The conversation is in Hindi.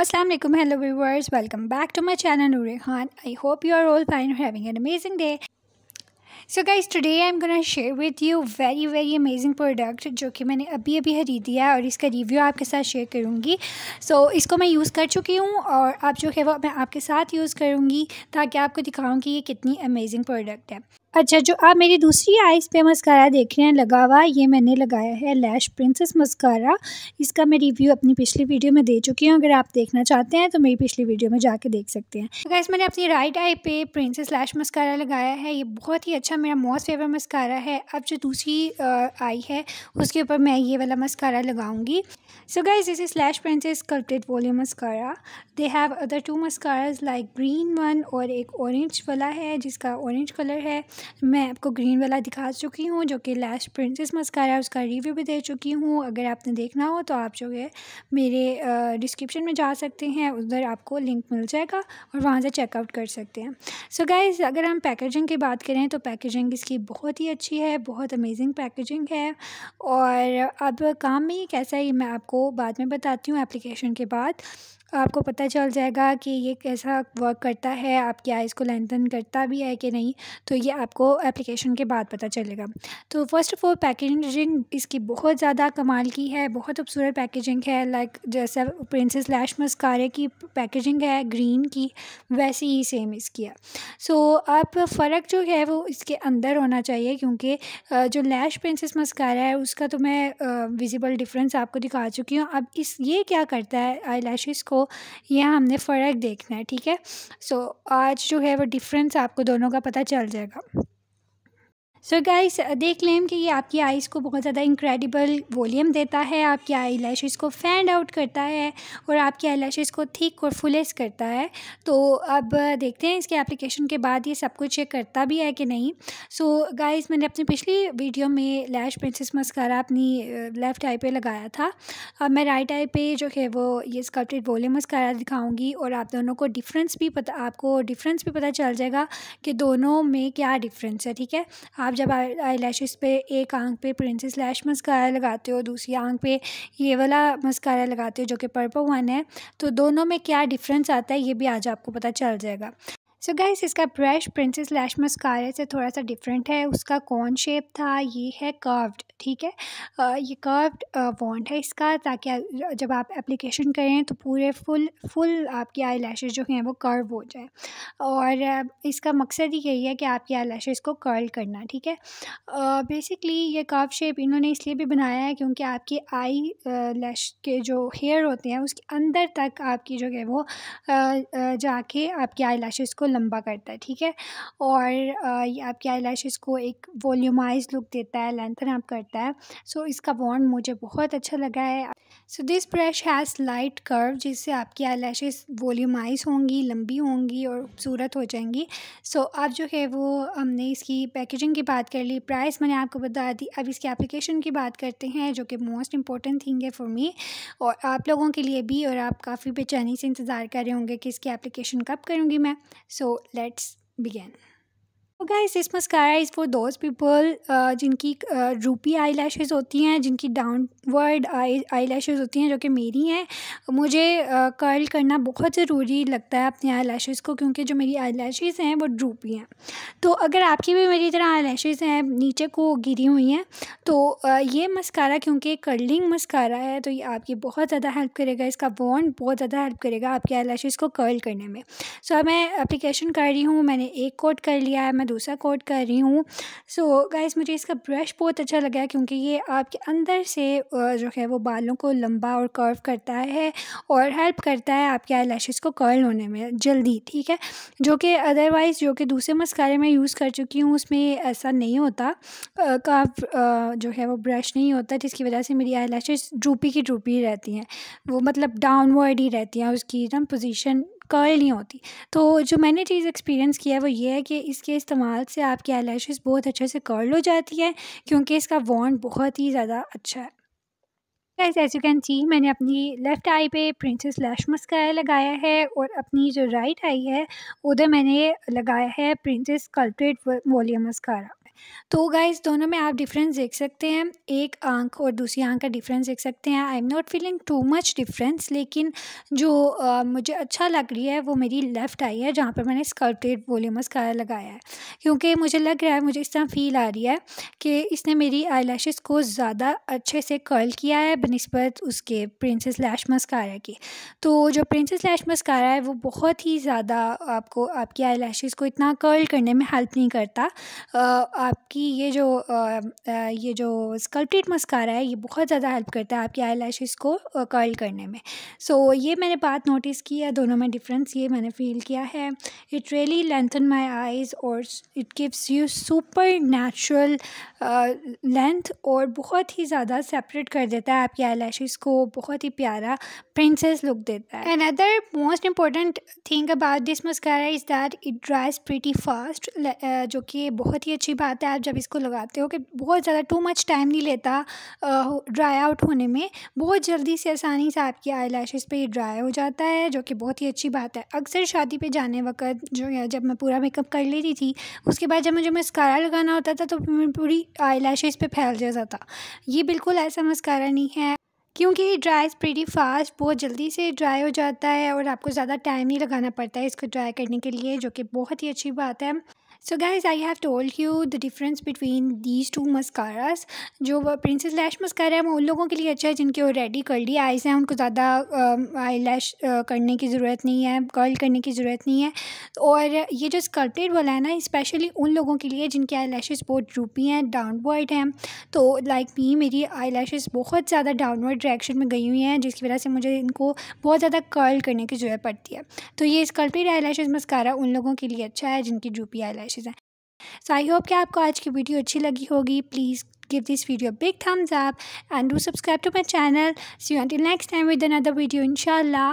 Aslam hello viewers welcome back to my channel Noor Khan I hope you are all fine having an amazing day so guys today I am gonna share with you very very amazing product जो कि मैंने अभी अभी खरीदी है और इसका रिव्यू आपके साथ शेयर करूँगी सो so, इसको मैं यूज़ कर चुकी हूँ और अब जो है वो मैं आपके साथ यूज़ करूँगी ताकि आपको दिखाऊँ कि ये कितनी अमेजिंग प्रोडक्ट है अच्छा जो आप मेरी दूसरी आइज़ पे मस्कारा देख रहे हैं लगा हुआ ये मैंने लगाया है लैश प्रिंसेस मस्कारा इसका मैं रिव्यू अपनी पिछली वीडियो में दे चुकी हूँ अगर आप देखना चाहते हैं तो मेरी पिछली वीडियो में जाके देख सकते हैं तो गैस मैंने अपनी राइट आई पे प्रिंसेस लैश मस्कारा लगाया है ये बहुत ही अच्छा मेरा मोस्ट फेवरेट मस्कारा है अब जो दूसरी आई है उसके ऊपर मैं ये वाला मस्कारा लगाऊंगी सो गाइज इस slash princess curled volume mascara they have other two mascaras like green one और एक ऑरेंज वाला है जिसका ऑरेंज कलर है मैं आपको ग्रीन वाला दिखा चुकी हूँ जो कि लास्ट प्रिंसेस मस्कारा है उसका रिव्यू भी दे चुकी हूँ अगर आपने देखना हो तो आप जो है मेरे डिस्क्रिप्शन में जा सकते हैं उधर आपको लिंक मिल जाएगा और वहाँ से चेकआउट कर सकते हैं सो so गाइज़ अगर हम पैकेजिंग की बात करें तो पैकेजिंग इसकी बहुत ही अच्छी है बहुत अमेजिंग पैकेजिंग है और अब काम में कैसा है मैं आपको बाद में बताती हूँ एप्लीकेशन के बाद आपको पता चल जाएगा कि ये कैसा वर्क करता है आप क्या इसको लेंथन करता भी है कि नहीं तो ये आपको एप्लीकेशन के बाद पता चलेगा तो फर्स्ट ऑफ़ ऑल पैकेजिंग इसकी बहुत ज़्यादा कमाल की है बहुत खूबसूरत पैकेजिंग है लाइक जैसा प्रिंसेस लैश मस्कारे की पैकेजिंग है ग्रीन की वैसे ही सेम इसकी है सो so, आप फ़र्क जो है वो इसके अंदर होना चाहिए क्योंकि जो लैश प्रिंसेस मस्कारा है उसका तो मैं विजिबल डिफरेंस आपको दिखा चुकी हूँ अब इस ये क्या करता है आई को यह हमने फ़र्क देखना है ठीक है सो so, आज जो है वो डिफरेंस आपको दोनों का पता चल जाएगा सो गाइस uh, देख लें कि ये आपकी आईज़ को बहुत ज़्यादा इंक्रेडिबल वॉल्यूम देता है आपकी आई लैशेज़ को फैंड आउट करता है और आपकी आई लैशेज़ को थिक और फुलेस करता है तो अब uh, देखते हैं इसके एप्लीकेशन के बाद ये सब कुछ ये करता भी है कि नहीं सो so गाइस मैंने अपनी पिछली वीडियो में लैश प्रिंसेस मस्कारा अपनी लेफ़्ट uh, आई पे लगाया था अब मैं राइट आई पे जो है वो ये स्कल्प्टेड वॉल्यूम मस्कारा दिखाऊँगी और आप दोनों को डिफरेंस भी पता आपको डिफरेंस भी पता चल जाएगा कि दोनों में क्या डिफरेंस है ठीक है आप आप जब आई लैशेज़ पर एक आँख पे प्रिंसेस लैश मस्कारा लगाते हो दूसरी आँख पे ये वाला मस्कारा लगाते हो जो कि पर्पल वन है तो दोनों में क्या डिफ़रेंस आता है ये भी आज आपको पता चल जाएगा सो so गाइस इसका ब्रश प्रिंसेस लैश मस्कारे से थोड़ा सा डिफरेंट है उसका कौन शेप था ये है कर्व्ड ठीक है आ, ये कर्व्ड वॉन्ट है इसका ताकि जब आप एप्लीकेशन करें तो पूरे फुल फुल आपकी आई लैशेज जो हैं वो कर्व हो जाए और इसका मकसद ही यही है कि आपकी आई लैशेज को कर्ल करना ठीक है बेसिकली ये कर्व शेप इन्होंने इसलिए भी बनाया है क्योंकि आपकी आई लैश के जो हेयर होते हैं उसके अंदर तक आपकी जो है वो जाके आपकी आई लैशेज़ को लंबा करता है ठीक है और ये आपके आई को एक वॉल्यूमाइज लुक देता है लेंथन आप करता है सो so, इसका बॉन्ड मुझे बहुत अच्छा लगा है so this brush has light curve जिससे आपकी आई लैशेज़ वॉल्यूमाइज होंगी लंबी होंगी और खूबसूरत हो जाएंगी सो so, अब जो है वो हमने इसकी पैकेजिंग की बात कर ली प्राइस मैंने आपको बता दी अब इसकी एप्लीकेशन की बात करते हैं जो कि मोस्ट इंपॉर्टेंट थिंग है फॉर मी और आप लोगों के लिए भी और आप काफ़ी बेचैनी से इंतज़ार कर रहे होंगे कि इसकी एप्लीकेशन कब करूँगी मैं so so, So let's begin. तो guys this mascara is for those people जिनकी रूपी आई लैशेज़ होती हैं जिनकी डाउनवर्ड आई आई लैशेज़ होती हैं जो कि मेरी हैं मुझे कर्ल uh, करना बहुत ज़रूरी लगता है अपने आई लैशेज़ को क्योंकि जो मेरी आई लैशेज़ हैं वो रूपी हैं तो अगर आपकी भी मेरी तरह आई लैशेज़ हैं नीचे को गिरी हुई हैं तो uh, ये मस्कारा क्योंकि कर्लिंग मस्कारा है तो ये आपकी बहुत ज़्यादा हेल्प करेगा इसका बॉन्ड बहुत ज़्यादा हेल्प करेगा आपके आई लैशेज़ को कर्ल करने में सो so, मैं अप्लीकेशन कर रही हूँ मैंने एक कोट कर लिया है मैं मैं दूसरा कोट कर रही हूँ सो so, गाइस मुझे इसका ब्रश बहुत अच्छा लगा क्योंकि ये आपके अंदर से जो है वो बालों को लंबा और कर्व करता है और हेल्प करता है आपके आई को कर्ल होने में जल्दी ठीक है जो कि अदरवाइज़ जो कि दूसरे मस्कारे में यूज़ कर चुकी हूँ उसमें ऐसा नहीं होता का जो है वो ब्रश नहीं होता जिसकी वजह से मेरी आई ड्रूपी की ड्रूपी रहती हैं वो मतलब डाउनवर्ड ही रहती हैं उसकी एकदम पोजीशन कर्ल नहीं होती तो जो मैंने चीज़ एक्सपीरियंस किया है वो ये है कि इसके इस्तेमाल से आपकी आई बहुत अच्छे से कर्ल हो जाती है क्योंकि इसका वॉन्ड बहुत ही ज़्यादा अच्छा है guys as you can see मैंने अपनी लेफ़्ट आई पे प्रिंसेस लैश मस्कारा लगाया है और अपनी जो राइट आई है उधर मैंने लगाया है प्रिंसेस कल्प्रेट वॉलियम मस्कारा तो गाइज दोनों में आप डिफरेंस देख सकते हैं एक आंख और दूसरी आंख का डिफरेंस देख सकते हैं I am not feeling too much difference लेकिन जो आ, मुझे अच्छा लग रही है वो मेरी लेफ़्ट आई है जहाँ पर मैंने स्कर्टेड वोल्यूमस का लगाया है क्योंकि मुझे लग रहा है मुझे इस तरह फील आ रही है कि इसने मेरी आई को ज़्यादा अच्छे से कर्ल किया है बनस्बत उसके प्रिंसेस लैश मस्कारा की तो जो प्रिंसेस लैश मस्कारा है वो बहुत ही ज़्यादा आपको आपकी आई को इतना कर्ल करने में हेल्प नहीं करता आ, आपकी ये जो ये जो स्कल्पटेड मस्कारा है ये बहुत ज़्यादा हेल्प करता है आपकी आई लैशेज़ को कर्ल करने में सो so, ये मैंने बात नोटिस की है दोनों में डिफरेंस ये मैंने फील किया है it really lengthen my eyes और it gives you super natural length और बहुत ही ज़्यादा सेपरेट कर देता है आपकी आई लैशेज़ को बहुत ही प्यारा प्रिंसेस लुक देता है and other most important thing about this mascara is that it dries pretty fast जो कि बहुत ही अच्छी बात आता है आप जब इसको लगाते हो कि बहुत ज़्यादा टू मच टाइम नहीं लेता ड्राई आउट होने में बहुत जल्दी से आसानी से आपकी आई लैशेज़ पर ड्राई हो जाता है जो कि बहुत ही अच्छी बात है अक्सर शादी पर जाने वक्त जो है जब मैं पूरा मेकअप कर लेती थी उसके बाद जब मुझे मस्कारा लगाना होता था तो पूरी आई लैशेज़ पर फैल जाता था ये बिल्कुल ऐसा मस्कारा नहीं है क्योंकि ये ड्राइज प्रीटी फास्ट बहुत जल्दी से ड्राई हो जाता है और आपको ज़्यादा टाइम नहीं लगाना पड़ता है इसको ड्राई करने के लिए जो कि बहुत ही अच्छी बात है so guys I have told you the difference between these two mascaras जो प्रिंसेस लैश मस्कारा है वो उन लोगों के लिए अच्छा है जिनके ऑलरेडी कर्ली आइज़ हैं उनको ज़्यादा आई um, लैश uh, करने की ज़रूरत नहीं है कर्ल करने की ज़रूरत नहीं है और ये जो स्कल्पटेड वाला है ना स्पेशली उन लोगों के लिए जिनके आई लैशेज़ बहुत रूपी हैं डाउनवर्ड हैं तो लाइक like मी मेरी आई लैशेज़ बहुत ज़्यादा डाउनवर्ड डायरेक्शन में गई हुई हैं जिसकी वजह से मुझे इनको बहुत ज़्यादा कर्ल करने की ज़रूरत पड़ती है तो ये स्कल्पेड आई लैशेज़ मस्कारा उन लोगों के लिए अच्छा है जिनकी रूपी आई चीज़ है सो आई होप कि आपको आज की वीडियो अच्छी लगी होगी please give this video big thumbs up and do subscribe to my channel see you in the next time with another video इनशाला